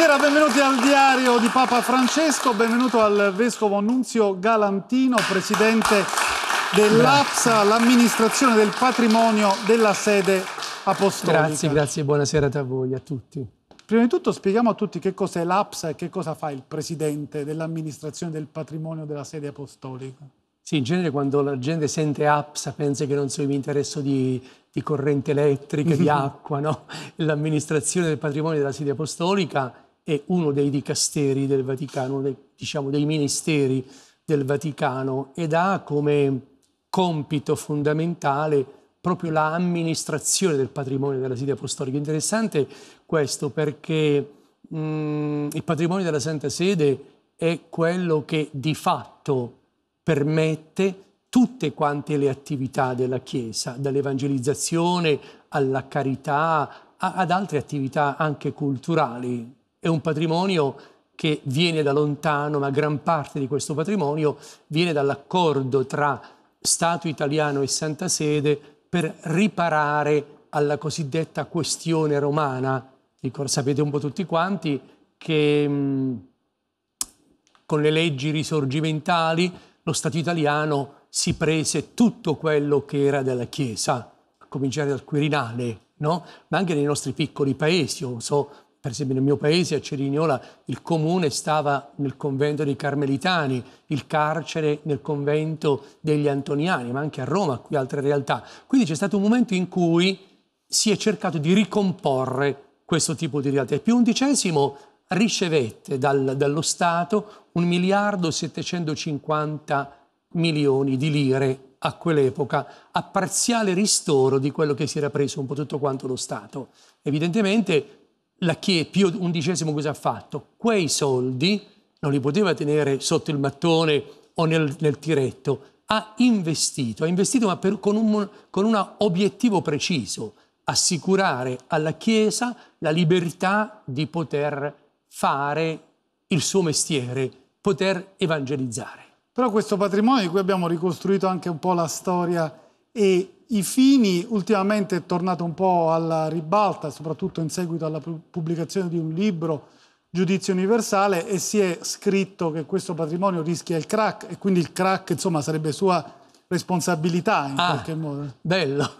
Buonasera, benvenuti al diario di Papa Francesco, benvenuto al Vescovo Nunzio Galantino, Presidente dell'APSA, l'amministrazione del patrimonio della sede apostolica. Grazie, grazie, buonasera a voi, a tutti. Prima di tutto spieghiamo a tutti che cos'è l'APSA e che cosa fa il Presidente dell'amministrazione del patrimonio della sede apostolica. Sì, in genere quando la gente sente APSA pensa che non sia un interesse di, di corrente elettrica, di acqua, no? L'amministrazione del patrimonio della sede apostolica è uno dei dicasteri del Vaticano, dei, diciamo dei ministeri del Vaticano ed ha come compito fondamentale proprio l'amministrazione del patrimonio della sede apostolica. Interessante questo perché mh, mm, il patrimonio della Santa Sede è quello che di fatto permette tutte quante le attività della Chiesa, dall'evangelizzazione alla carità, ad altre attività anche culturali è un patrimonio che viene da lontano, ma gran parte di questo patrimonio viene dall'accordo tra Stato italiano e Santa Sede per riparare alla cosiddetta questione romana. Sapete un po' tutti quanti che mm, con le leggi risorgimentali lo Stato italiano si prese tutto quello che era della Chiesa, a cominciare dal Quirinale, no? ma anche nei nostri piccoli paesi. Io so per esempio nel mio paese a Cerignola il comune stava nel convento dei Carmelitani, il carcere nel convento degli Antoniani, ma anche a Roma, qui altre realtà. Quindi c'è stato un momento in cui si è cercato di ricomporre questo tipo di realtà. E Pio XI ricevette dal, dallo Stato 1 miliardo 750 milioni di lire a quell'epoca a parziale ristoro di quello che si era preso un po' tutto quanto lo Stato. Evidentemente la Chiesa, Pio XI cosa ha fatto? Quei soldi non li poteva tenere sotto il mattone o nel, nel tiretto, ha investito, ha investito ma per, con, un, con un obiettivo preciso, assicurare alla Chiesa la libertà di poter fare il suo mestiere, poter evangelizzare. Però questo patrimonio di cui abbiamo ricostruito anche un po' la storia e i Fini ultimamente è tornato un po' alla ribalta, soprattutto in seguito alla pubblicazione di un libro, Giudizio Universale, e si è scritto che questo patrimonio rischia il crack e quindi il crack insomma sarebbe sua responsabilità in ah, qualche modo. Bello,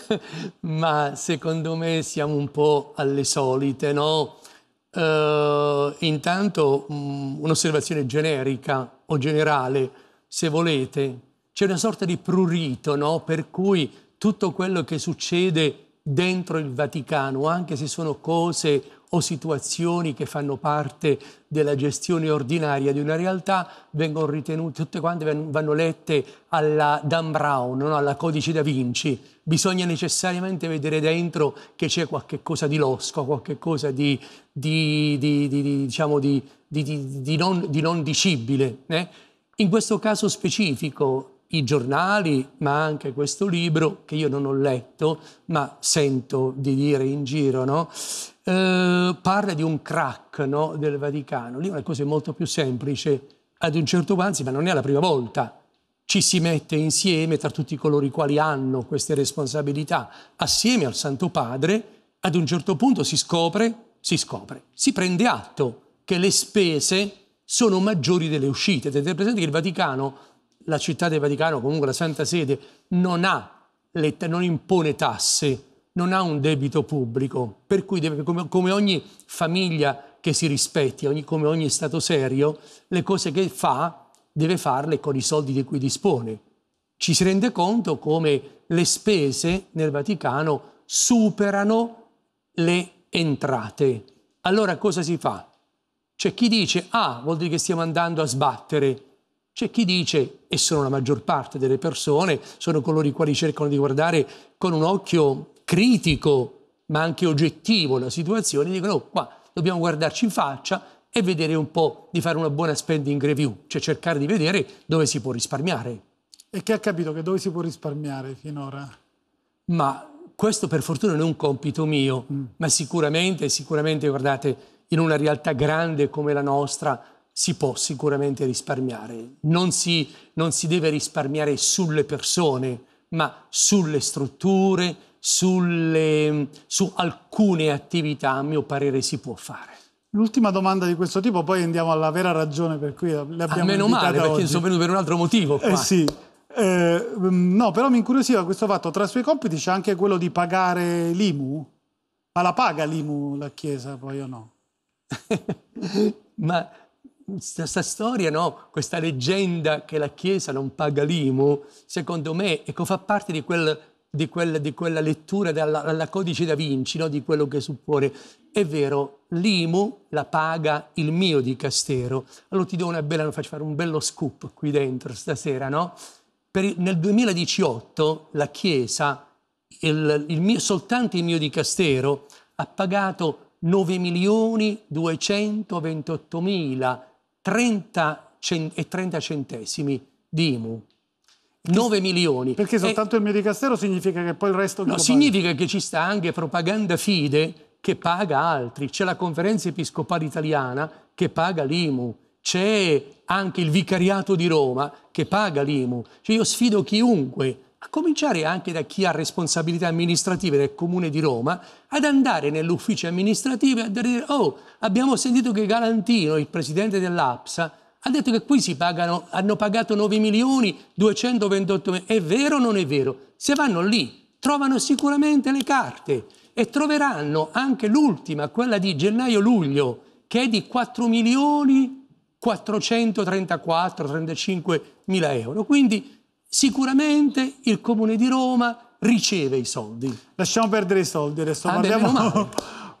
ma secondo me siamo un po' alle solite, no? Uh, intanto mm, un'osservazione generica o generale, se volete, c'è una sorta di prurito, no? Per cui tutto quello che succede dentro il Vaticano, anche se sono cose o situazioni che fanno parte della gestione ordinaria di una realtà, vengono ritenute, tutte quante vanno lette alla Dan Brown, no? alla Codice da Vinci. Bisogna necessariamente vedere dentro che c'è qualche cosa di losco, qualche cosa di, di, di, di diciamo non, non, dicibile. Eh? In questo caso specifico, i giornali, ma anche questo libro che io non ho letto, ma sento di dire in giro, no? eh, parla di un crack no? del Vaticano. Lì una cosa è molto più semplice. Ad un certo punto, anzi, ma non è la prima volta, ci si mette insieme tra tutti coloro i quali hanno queste responsabilità, assieme al Santo Padre, ad un certo punto si scopre, si scopre, si prende atto che le spese sono maggiori delle uscite. Tenete presente che il Vaticano la città del Vaticano, comunque la Santa Sede, non, le, non impone tasse, non ha un debito pubblico, per cui deve, come, come, ogni famiglia che si rispetti, ogni, come ogni Stato serio, le cose che fa deve farle con i soldi di cui dispone. Ci si rende conto come le spese nel Vaticano superano le entrate. Allora cosa si fa? C'è chi dice, ah, vuol dire che stiamo andando a sbattere c'è chi dice, e sono la maggior parte delle persone, sono coloro i quali cercano di guardare con un occhio critico, ma anche oggettivo la situazione, dicono, oh, qua dobbiamo guardarci in faccia e vedere un po' di fare una buona spending review, cioè cercare di vedere dove si può risparmiare. E chi ha capito che dove si può risparmiare finora? Ma questo per fortuna non è un compito mio, mm. ma sicuramente, sicuramente, guardate, in una realtà grande come la nostra, si può sicuramente risparmiare. Non si, non si, deve risparmiare sulle persone, ma sulle strutture, sulle, su alcune attività, a mio parere, si può fare. L'ultima domanda di questo tipo, poi andiamo alla vera ragione per cui le abbiamo ah, Meno male, perché oggi. sono venuto per un altro motivo. Qua. Eh sì. Eh, mm, no, però mi incuriosiva questo fatto. Tra i suoi compiti c'è anche quello di pagare l'IMU? Ma la paga l'IMU la Chiesa poi o no? ma questa storia, no? questa leggenda che la Chiesa non paga l'IMU, secondo me ecco, fa parte di, quel, di, quel, di quella lettura dalla, Codice da Vinci, no? di quello che suppone. È vero, l'IMU la paga il mio di Castero. Allora ti do una bella, faccio fare un bello scoop qui dentro stasera, no? Per, nel 2018 la Chiesa, il, il mio, soltanto il mio di Castero, ha pagato 9 milioni 228 mila 30 e 30 centesimi di IMU. 9 milioni. Perché soltanto e... il mio dicastero significa che poi il resto... No, significa paga. che ci sta anche propaganda fide che paga altri. C'è la conferenza episcopale italiana che paga l'IMU. C'è anche il vicariato di Roma che paga l'IMU. Cioè io sfido chiunque a cominciare anche da chi ha responsabilità amministrative del Comune di Roma, ad andare nell'ufficio amministrativo e a dire oh, abbiamo sentito che Galantino, il presidente dell'APSA, ha detto che qui si pagano, hanno pagato 9 milioni 228 mila. È vero o non è vero? Se vanno lì, trovano sicuramente le carte e troveranno anche l'ultima, quella di gennaio-luglio, che è di 4 milioni 434-35 mila euro. Quindi sicuramente il Comune di Roma riceve i soldi. Lasciamo perdere i soldi adesso, ah, parliamo,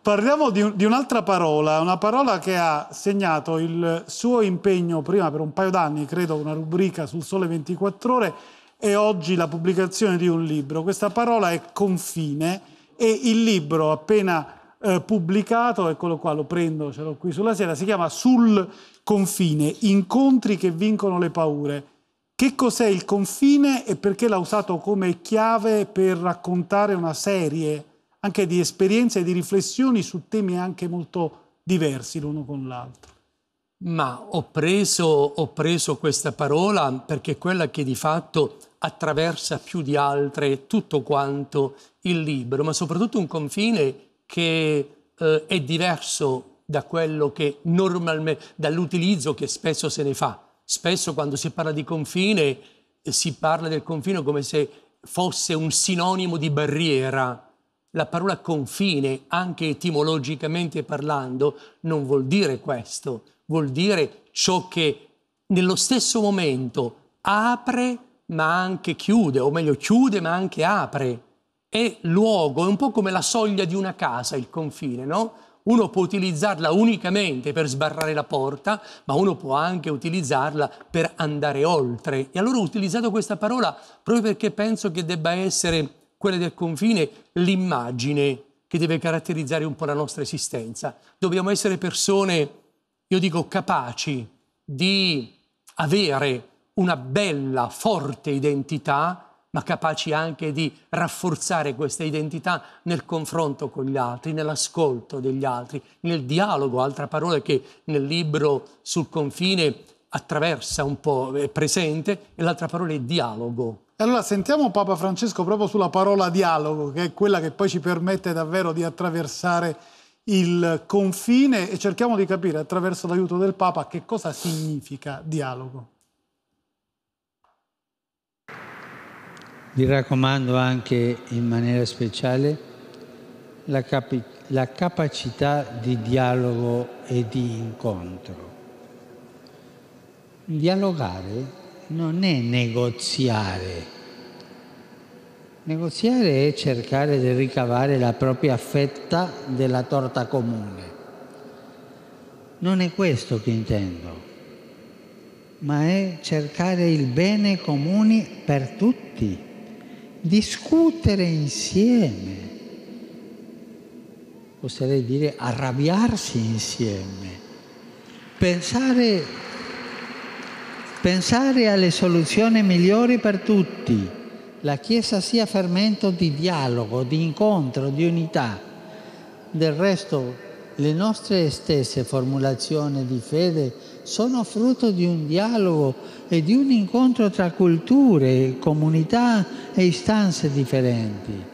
parliamo di, di un'altra parola, una parola che ha segnato il suo impegno prima per un paio d'anni, credo, una rubrica sul Sole 24 Ore e oggi la pubblicazione di un libro. Questa parola è confine e il libro appena eh, pubblicato, eccolo qua, lo prendo, ce l'ho qui sulla sera, si chiama Sul confine, incontri che vincono le paure. Che cos'è il confine e perché l'ha usato come chiave per raccontare una serie anche di esperienze e di riflessioni su temi anche molto diversi l'uno con l'altro? Ma ho preso, ho preso questa parola perché è quella che di fatto attraversa più di altre tutto quanto il libro, ma soprattutto un confine che eh, è diverso da quello che normalmente, dall'utilizzo che spesso se ne fa Spesso quando si parla di confine eh, si parla del confine come se fosse un sinonimo di barriera. La parola confine, anche etimologicamente parlando, non vuol dire questo, vuol dire ciò che nello stesso momento apre ma anche chiude, o meglio chiude ma anche apre. È luogo, è un po' come la soglia di una casa, il confine, no? Uno può utilizzarla unicamente per sbarrare la porta, ma uno può anche utilizzarla per andare oltre. E allora ho utilizzato questa parola proprio perché penso che debba essere quella del confine l'immagine che deve caratterizzare un po' la nostra esistenza. Dobbiamo essere persone, io dico, capaci di avere una bella, forte identità ma capaci anche di rafforzare questa identità nel confronto con gli altri, nell'ascolto degli altri, nel dialogo, altra parola che nel libro sul confine attraversa un po', è presente, e l'altra parola è dialogo. Allora sentiamo Papa Francesco proprio sulla parola dialogo, che è quella che poi ci permette davvero di attraversare il confine e cerchiamo di capire attraverso l'aiuto del Papa che cosa significa dialogo. Vi raccomando anche in maniera speciale la, capi- la capacità di dialogo e di incontro. Dialogare non è negoziare. Negoziare è cercare di ricavare la propria fetta della torta comune. Non è questo che intendo, ma è cercare il bene comune per tutti discutere insieme, oserei dire arrabbiarsi insieme, pensare, pensare alle soluzioni migliori per tutti. La Chiesa sia fermento di dialogo, di incontro, di unità. Del resto le nostre stesse formulazioni di fede sono frutto di un dialogo e di un incontro tra culture, comunità e istanze differenti.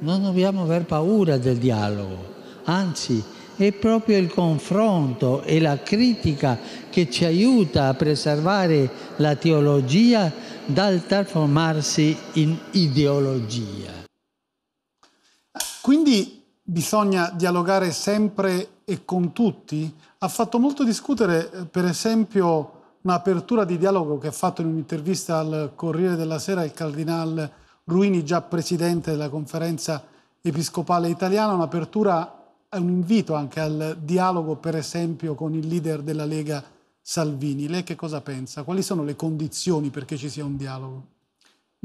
Non dobbiamo aver paura del dialogo, anzi è proprio il confronto e la critica che ci aiuta a preservare la teologia dal trasformarsi in ideologia. Quindi bisogna dialogare sempre e con tutti? Ha fatto molto discutere, eh, per esempio, un'apertura di dialogo che ha fatto in un'intervista al Corriere della Sera il cardinale Ruini, già presidente della conferenza episcopale italiana, un'apertura un invito anche al dialogo, per esempio, con il leader della Lega Salvini. Lei che cosa pensa? Quali sono le condizioni perché ci sia un dialogo?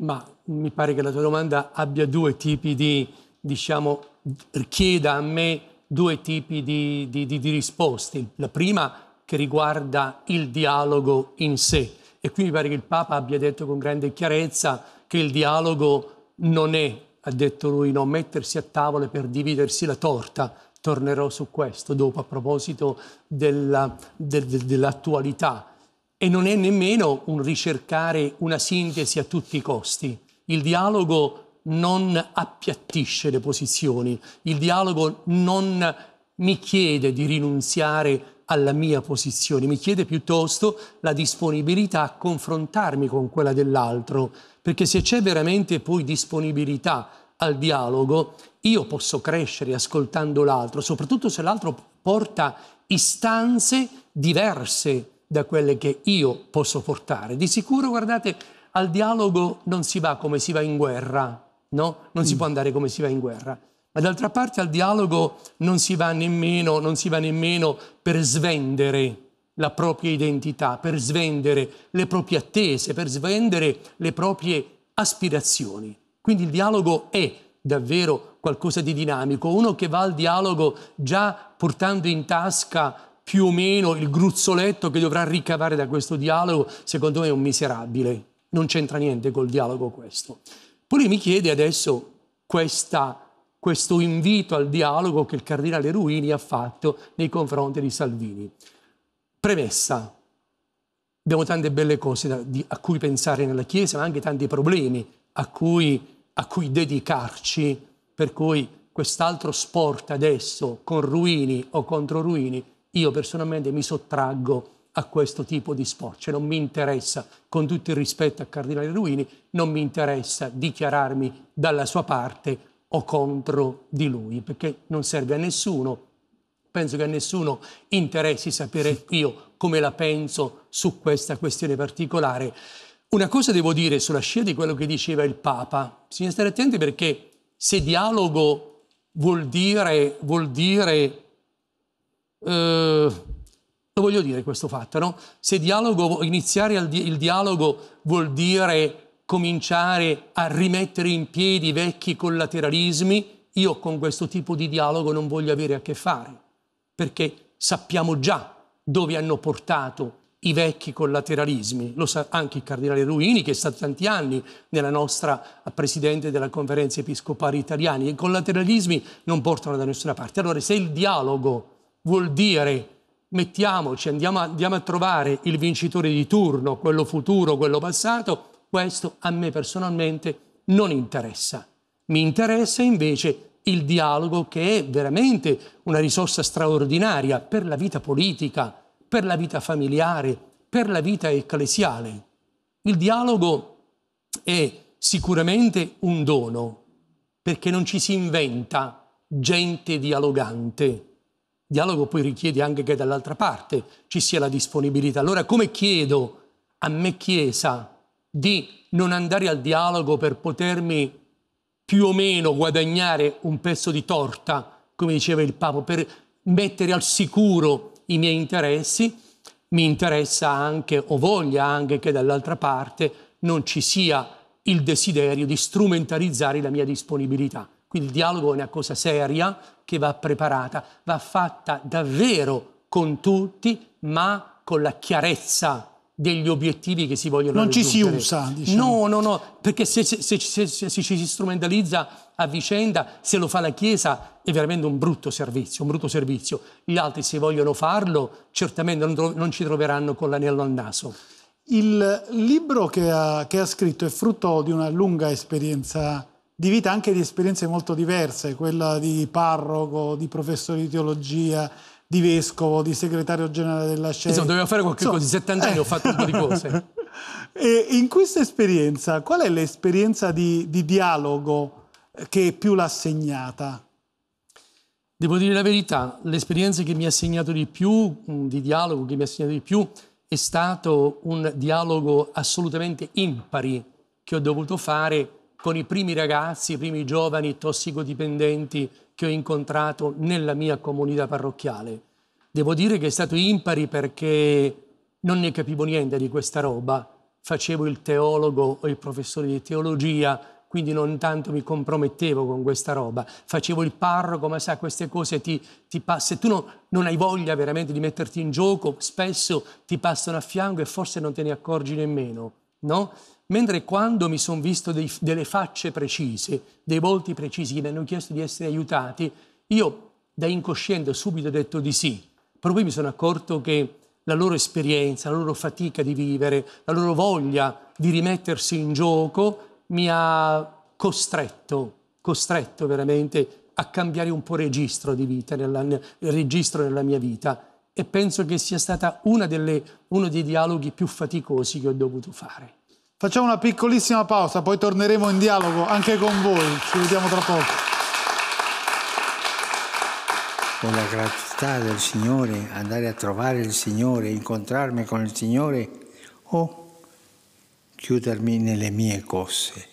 Ma mi pare che la tua domanda abbia due tipi di, diciamo, richieda a me due tipi di, di, di, di risposte. La prima che riguarda il dialogo in sé. E qui mi pare che il Papa abbia detto con grande chiarezza che il dialogo non è, ha detto lui, no, mettersi a tavola per dividersi la torta. Tornerò su questo dopo a proposito della, de, de, dell'attualità. E non è nemmeno un ricercare una sintesi a tutti i costi. Il dialogo non appiattisce le posizioni, il dialogo non mi chiede di rinunziare alla mia posizione, mi chiede piuttosto la disponibilità a confrontarmi con quella dell'altro, perché se c'è veramente poi disponibilità al dialogo, io posso crescere ascoltando l'altro, soprattutto se l'altro porta istanze diverse da quelle che io posso portare. Di sicuro, guardate, al dialogo non si va come si va in guerra, no? Non si mm. può andare come si va in guerra. Ma d'altra parte al dialogo non si va nemmeno, non si va nemmeno per svendere la propria identità, per svendere le proprie attese, per svendere le proprie aspirazioni. Quindi il dialogo è davvero qualcosa di dinamico, uno che va al dialogo già portando in tasca più o meno il gruzzoletto che dovrà ricavare da questo dialogo, secondo me è un miserabile. Non c'entra niente col dialogo questo. Poi mi chiede adesso questa, questo invito al dialogo che il cardinale Ruini ha fatto nei confronti di Salvini. Premessa, abbiamo tante belle cose da, di, a cui pensare nella Chiesa, ma anche tanti problemi a cui, a cui dedicarci, per cui quest'altro sport adesso con Ruini o contro Ruini, io personalmente mi sottraggo a questo tipo di sport. Cioè non mi interessa, con tutto il rispetto a Cardinale Ruini, non mi interessa dichiararmi dalla sua parte o contro di lui, perché non serve a nessuno. Penso che a nessuno interessi sapere io come la penso su questa questione particolare. Una cosa devo dire sulla scia di quello che diceva il Papa. Bisogna stare attenti perché se dialogo vuol dire, vuol dire eh, voglio dire questo fatto, no? Se dialogo, iniziare il dialogo vuol dire cominciare a rimettere in piedi i vecchi collateralismi, io con questo tipo di dialogo non voglio avere a che fare, perché sappiamo già dove hanno portato i vecchi collateralismi. Lo sa anche il cardinale Ruini, che è stato tanti anni nella nostra presidente della conferenza episcopale italiana. I collateralismi non portano da nessuna parte. Allora, se il dialogo vuol dire mettiamoci, andiamo a, andiamo a trovare il vincitore di turno, quello futuro, quello passato, questo a me personalmente non interessa. Mi interessa invece il dialogo che è veramente una risorsa straordinaria per la vita politica, per la vita familiare, per la vita ecclesiale. Il dialogo è sicuramente un dono, perché non ci si inventa gente dialogante dialogo poi richiede anche che dall'altra parte ci sia la disponibilità. Allora come chiedo a me Chiesa di non andare al dialogo per potermi più o meno guadagnare un pezzo di torta, come diceva il Papa, per mettere al sicuro i miei interessi, mi interessa anche o voglia anche che dall'altra parte non ci sia il desiderio di strumentalizzare la mia disponibilità. Quindi il dialogo è una cosa seria che va preparata, va fatta davvero con tutti, ma con la chiarezza degli obiettivi che si vogliono non raggiungere. Non ci si usa, diciamo. No, no, no, perché se, se, se, se, ci si strumentalizza a vicenda, se lo fa la Chiesa è veramente un brutto servizio, un brutto servizio. Gli altri se vogliono farlo certamente non, non ci troveranno con l'anello al naso. Il libro che ha, che ha, scritto è frutto di una lunga esperienza di vita anche di esperienze molto diverse, quella di parroco, di professore di teologia, di vescovo, di segretario generale della scienza. Insomma, doveva fare qualche Insomma, cosa, 70 anni eh. ho fatto un po' di cose. e in questa esperienza, qual è l'esperienza di, di dialogo che più l'ha segnata? Devo dire la verità, l'esperienza che mi ha segnato di più, mm, di dialogo che mi ha segnato di più, è stato un dialogo assolutamente impari che ho dovuto fare con i primi ragazzi, i primi giovani tossicodipendenti che ho incontrato nella mia comunità parrocchiale. Devo dire che è stato impari perché non ne capivo niente di questa roba. Facevo il teologo o il professore di teologia, quindi non tanto mi compromettevo con questa roba. Facevo il parroco, ma sai, queste cose ti, ti passano. Se tu no, non hai voglia veramente di metterti in gioco, spesso ti passano a fianco e forse non te ne accorgi nemmeno, no? Mentre quando mi sono visto dei, delle facce precise, dei volti precisi che mi hanno chiesto di essere aiutati, io da incosciente ho subito detto di sì. Però poi mi sono accorto che la loro esperienza, la loro fatica di vivere, la loro voglia di rimettersi in gioco mi ha costretto, costretto veramente a cambiare un po' registro di vita, nella, registro nella mia vita. E penso che sia stata delle, uno dei dialoghi più faticosi che ho dovuto fare. Facciamo una piccolissima pausa, poi torneremo in dialogo anche con voi. Ci vediamo tra poco. Con la gratità del Signore, andare a trovare il Signore, incontrarmi con il Signore o chiudermi nelle mie cose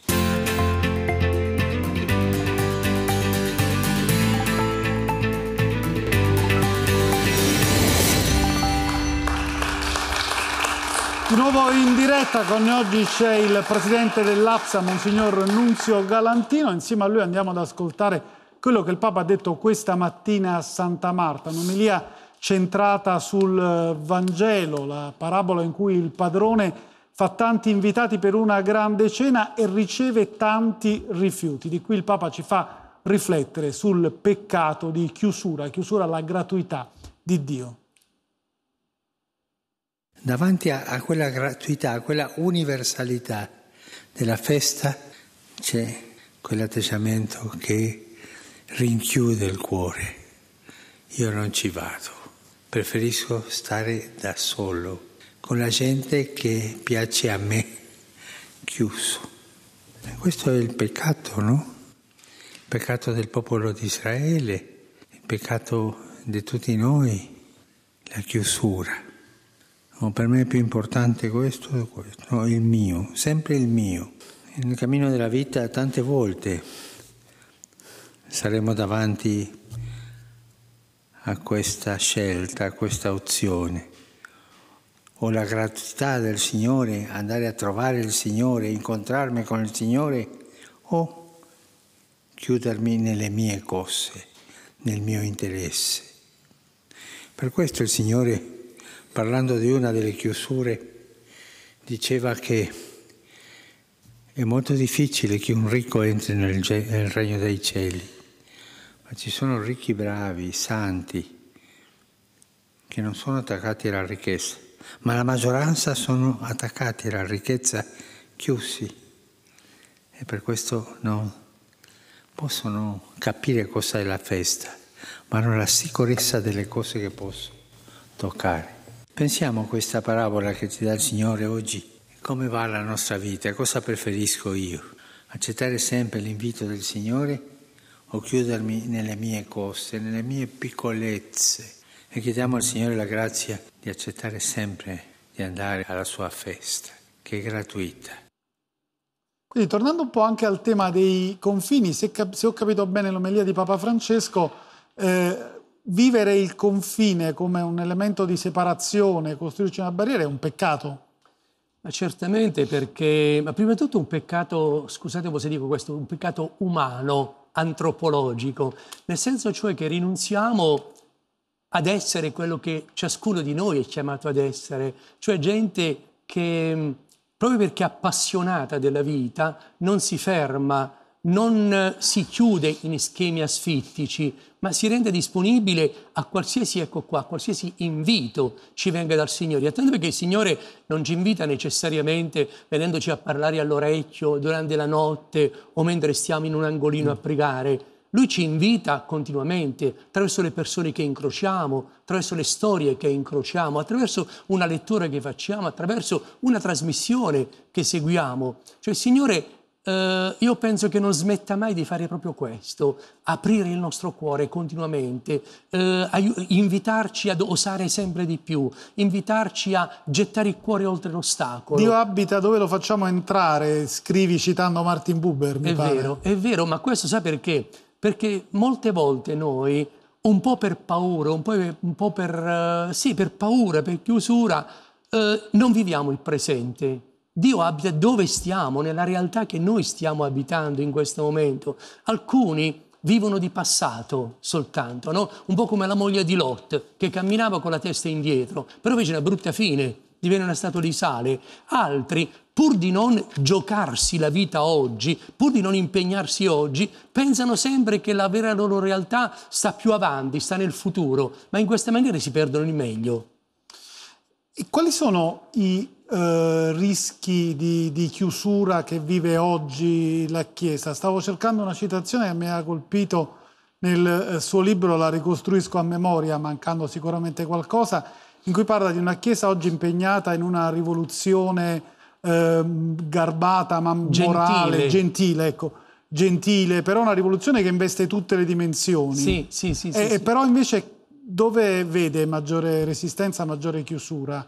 Di nuovo in diretta con noi oggi c'è il presidente dell'Apsa, Monsignor Nunzio Galantino. Insieme a lui andiamo ad ascoltare quello che il Papa ha detto questa mattina a Santa Marta, un'omelia centrata sul eh, Vangelo, la parabola in cui il padrone fa tanti invitati per una grande cena e riceve tanti rifiuti. Di qui il Papa ci fa riflettere sul peccato di chiusura, chiusura alla gratuità di Dio. Davanti a, a quella gratuità, a quella universalità della festa c'è quell'atteggiamento che rinchiude il cuore. Io non ci vado, preferisco stare da solo, con la gente che piace a me, chiuso. Questo è il peccato, no? Il peccato del popolo di Israele, il peccato di tutti noi, la chiusura. No, per me è più importante questo o questo, no, il mio, sempre il mio. Nel cammino della vita tante volte saremo davanti a questa scelta, a questa opzione. Ho la gratuità del Signore, andare a trovare il Signore, incontrarmi con il Signore o chiudermi nelle mie cose, nel mio interesse. Per questo il Signore parlando di una delle chiusure, diceva che è molto difficile che un ricco entri nel, nel regno dei cieli, ma ci sono ricchi bravi, santi, che non sono attaccati alla ricchezza, ma la maggioranza sono attaccati alla ricchezza chiusi e per questo non possono capire cosa è la festa, ma hanno la sicurezza delle cose che possono toccare. Pensiamo a questa parabola che ci dà il Signore oggi. Come va la nostra vita? Cosa preferisco io? Accettare sempre l'invito del Signore o chiudermi nelle mie coste, nelle mie piccolezze? E chiediamo al Signore la grazia di accettare sempre di andare alla sua festa, che è gratuita. Quindi tornando un po' anche al tema dei confini, se, cap- se ho capito bene l'omelia di Papa Francesco, eh, vivere il confine come un elemento di separazione, costruirci una barriera, è un peccato? Ma certamente perché, ma prima di tutto un peccato, scusate se dico questo, un peccato umano, antropologico, nel senso cioè che rinunziamo ad essere quello che ciascuno di noi è chiamato ad essere, cioè gente che mm, proprio perché appassionata della vita non si ferma, non si chiude in schemi asfittici, ma si rende disponibile a qualsiasi, ecco qua, a qualsiasi invito ci venga dal Signore. Attento perché il Signore non ci invita necessariamente venendoci a parlare all'orecchio durante la notte o mentre stiamo in un angolino a mm. pregare. Lui ci invita continuamente attraverso le persone che incrociamo, attraverso le storie che incrociamo, attraverso una lettura che facciamo, attraverso una trasmissione che seguiamo. Cioè il Signore eh, io penso che non smetta mai di fare proprio questo, aprire il nostro cuore continuamente, eh, invitarci ad osare sempre di più, invitarci a gettare il cuore oltre l'ostacolo. Dio abita dove lo facciamo entrare, scrivi citando Martin Buber, mi è pare. Vero, è vero, ma questo sa perché? Perché molte volte noi, un po' per paura, un po', per, un po per, eh, sì, per paura, per chiusura, eh, non viviamo il presente Dio abita dove stiamo, nella realtà che noi stiamo abitando in questo momento. Alcuni vivono di passato soltanto, no? un po' come la moglie di Lot che camminava con la testa indietro, però fece una brutta fine, divenne una statua di sale. Altri, pur di non giocarsi la vita oggi, pur di non impegnarsi oggi, pensano sempre che la vera loro realtà sta più avanti, sta nel futuro, ma in questa maniera si perdono il meglio. E quali sono i eh, rischi di, di, chiusura che vive oggi la Chiesa. Stavo cercando una citazione che mi ha colpito nel eh, suo libro, la ricostruisco a memoria, mancando sicuramente qualcosa, in cui parla di una Chiesa oggi impegnata in una rivoluzione eh, garbata ma morale, gentile, ecco gentile, però una rivoluzione che investe tutte le dimensioni. Sì, sì, sì. E, sì, sì. Però invece dove vede maggiore resistenza, maggiore chiusura?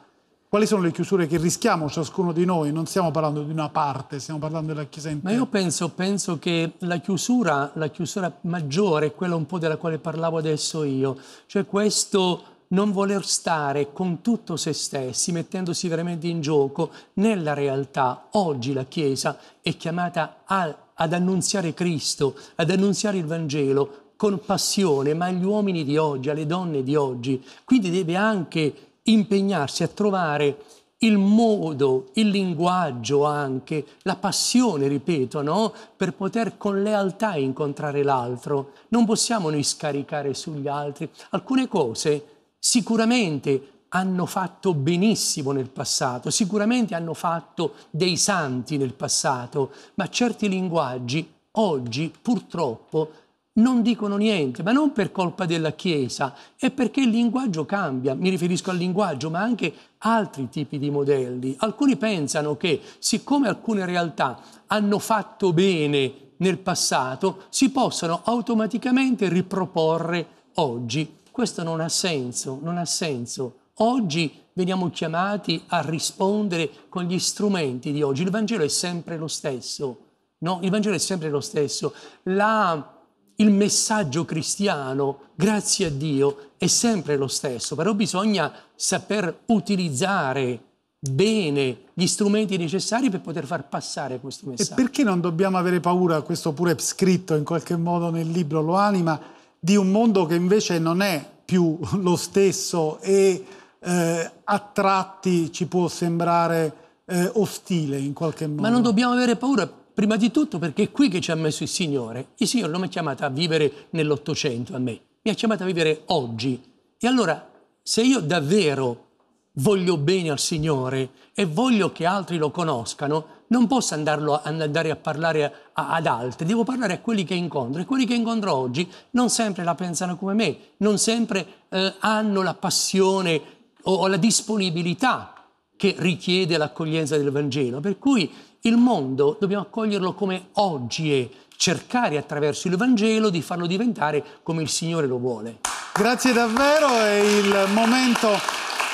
quali sono le chiusure che rischiamo ciascuno di noi? Non stiamo parlando di una parte, stiamo parlando della Chiesa intera. Ma io penso, penso che la chiusura, la chiusura maggiore è quella un po' della quale parlavo adesso io, cioè questo non voler stare con tutto se stessi, mettendosi veramente in gioco nella realtà. Oggi la Chiesa è chiamata a, ad annunziare Cristo, ad annunziare il Vangelo con passione, ma agli uomini di oggi, alle donne di oggi. Quindi deve anche impegnarsi a trovare il modo, il linguaggio anche, la passione, ripeto, no? per poter con lealtà incontrare l'altro. Non possiamo noi scaricare sugli altri. Alcune cose sicuramente hanno fatto benissimo nel passato, sicuramente hanno fatto dei santi nel passato, ma certi linguaggi oggi purtroppo non dicono niente, ma non per colpa della Chiesa, è perché il linguaggio cambia, mi riferisco al linguaggio, ma anche altri tipi di modelli. Alcuni pensano che siccome alcune realtà hanno fatto bene nel passato, si possano automaticamente riproporre oggi. Questo non ha senso, non ha senso. Oggi veniamo chiamati a rispondere con gli strumenti di oggi. Il Vangelo è sempre lo stesso, no? Il Vangelo è sempre lo stesso. La il messaggio cristiano, grazie a Dio, è sempre lo stesso, però bisogna saper utilizzare bene gli strumenti necessari per poter far passare questo messaggio. E perché non dobbiamo avere paura, questo pure scritto in qualche modo nel libro Lo Anima, di un mondo che invece non è più lo stesso e eh, a tratti ci può sembrare eh, ostile in qualche modo. Ma non dobbiamo avere paura Prima di tutto perché è qui che ci ha messo il Signore. Il Signore non mi ha chiamato a vivere nell'Ottocento a me, mi ha chiamato a vivere oggi. E allora, se io davvero voglio bene al Signore e voglio che altri lo conoscano, non posso andarlo, andare a parlare a, ad altri, devo parlare a quelli che incontro e quelli che incontro oggi non sempre la pensano come me, non sempre eh, hanno la passione o, o la disponibilità che richiede l'accoglienza del Vangelo. Per cui il mondo dobbiamo accoglierlo come oggi è, cercare attraverso il Vangelo di farlo diventare come il Signore lo vuole. Grazie davvero, è il momento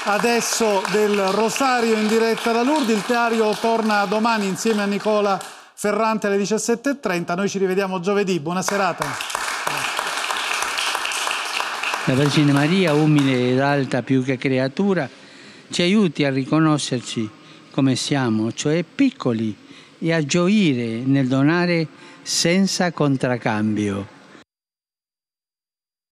adesso del Rosario in diretta da Lourdes, il Teario torna domani insieme a Nicola Ferrante alle 17.30, noi ci rivediamo giovedì, buona serata. La Vergine Maria, umile ed alta più che creatura, ci aiuti a riconoscerci come siamo, cioè piccoli, e a gioire nel donare senza contraccambio.